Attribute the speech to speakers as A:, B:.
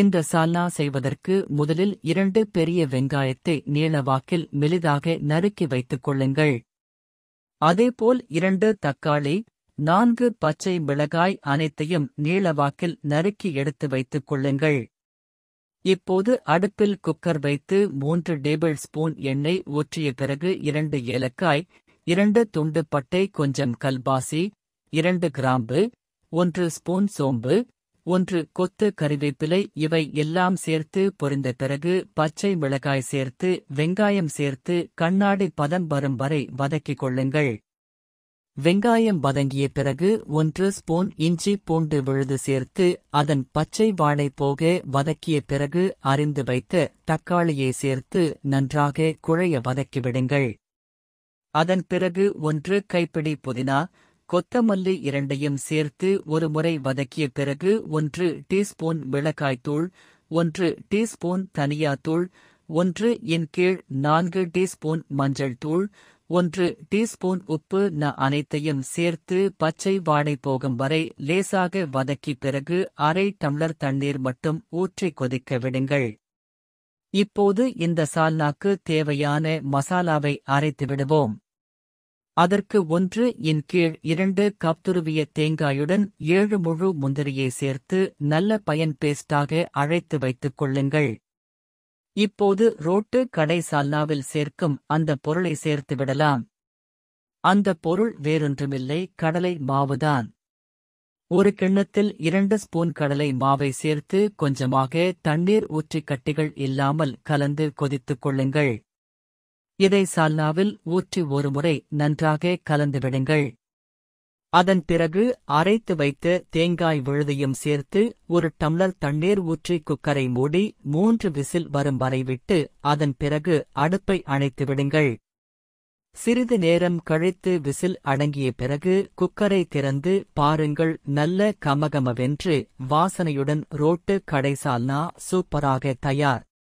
A: இந்த சால்னா செய்வதற்கு முதலில் இரண்டு பெரிய வெங்காயத்தை நீளவாக்கில் மெலிதாக நறுக்கி வைத்துக் கொள்ளுங்கள் அதேபோல் இரண்டு தக்காளி நான்கு பச்சை மிளகாய் அனைத்தையும் நீளவாக்கில் நறுக்கி எடுத்து வைத்துக் கொள்ளுங்கள் இப்போது அடுப்பில் குக்கர் வைத்து மூன்று டேபிள் ஸ்பூன் எண்ணெய் ஊற்றிய பிறகு இரண்டு ஏலக்காய் இரண்டு துண்டு பட்டை கொஞ்சம் கல்பாசி இரண்டு கிராம்பு ஒன்று ஸ்பூன் சோம்பு ஒன்று கொத்து கறிவேப்பிலை இவை எல்லாம் சேர்த்து பொரிந்த பிறகு பச்சை மிளகாய் சேர்த்து வெங்காயம் சேர்த்து கண்ணாடி பதம் வரும் வரை வதக்கிக் கொள்ளுங்கள் வெங்காயம் வதங்கிய பிறகு ஒன்று ஸ்பூன் இஞ்சி பூண்டு விழுது சேர்த்து அதன் பச்சை வாழை போக வதக்கிய பிறகு அறிந்து வைத்த தக்காளியை சேர்த்து நன்றாக குழைய வதக்கிவிடுங்கள் அதன் பிறகு ஒன்று கைப்பிடி புதினா கொத்தமல்லி இரண்டையும் சேர்த்து ஒரு முறை வதக்கிய பிறகு ஒன்று டீஸ்பூன் மிளகாய்த்தூள் ஒன்று டீஸ்பூன் தனியாத்தூள் ஒன்று இன் கீழ் நான்கு டீஸ்பூன் மஞ்சள் தூள் ஒன்று டீஸ்பூன் உப்பு ந அனைத்தையும் சேர்த்து பச்சை வாடை போகும் வரை லேசாக வதக்கி பிறகு அரை டம்ளர் தண்ணீர் மட்டும் ஊற்றி கொதிக்க விடுங்கள் இப்போது இந்த சால்னாக்கு தேவையான மசாலாவை அரைத்து விடுவோம் அதற்கு ஒன்று இன் கீழ் இரண்டு கப் துருவிய தேங்காயுடன் ஏழு முழு முந்திரியை சேர்த்து நல்ல பயன் பேஸ்டாக அழைத்து வைத்துக் கொள்ளுங்கள் இப்போது ரோட்டு கடை சால்னாவில் சேர்க்கும் அந்த பொருளை சேர்த்து விடலாம் அந்த பொருள் வேறொன்றுமில்லை கடலை மாவுதான் ஒரு கிண்ணத்தில் இரண்டு ஸ்பூன் கடலை மாவை சேர்த்து கொஞ்சமாக தண்ணீர் ஊற்றிக் கட்டிகள் இல்லாமல் கலந்து கொதித்துக் கொள்ளுங்கள் இதை சால்னாவில் ஊற்றி ஒருமுறை நன்றாக கலந்துவிடுங்கள் அதன் பிறகு அரைத்து வைத்து தேங்காய் விழுதையும் சேர்த்து ஒரு டம்ளர் தண்ணீர் ஊற்றி குக்கரை மூடி மூன்று விசில் வரும் வரை விட்டு அதன் பிறகு அடுப்பை அணைத்து விடுங்கள் சிறிது நேரம் கழித்து விசில் அடங்கிய பிறகு குக்கரை திறந்து பாருங்கள் நல்ல கமகமவென்று வாசனையுடன் ரோட்டு கடைசால்னா சூப்பராக தயார்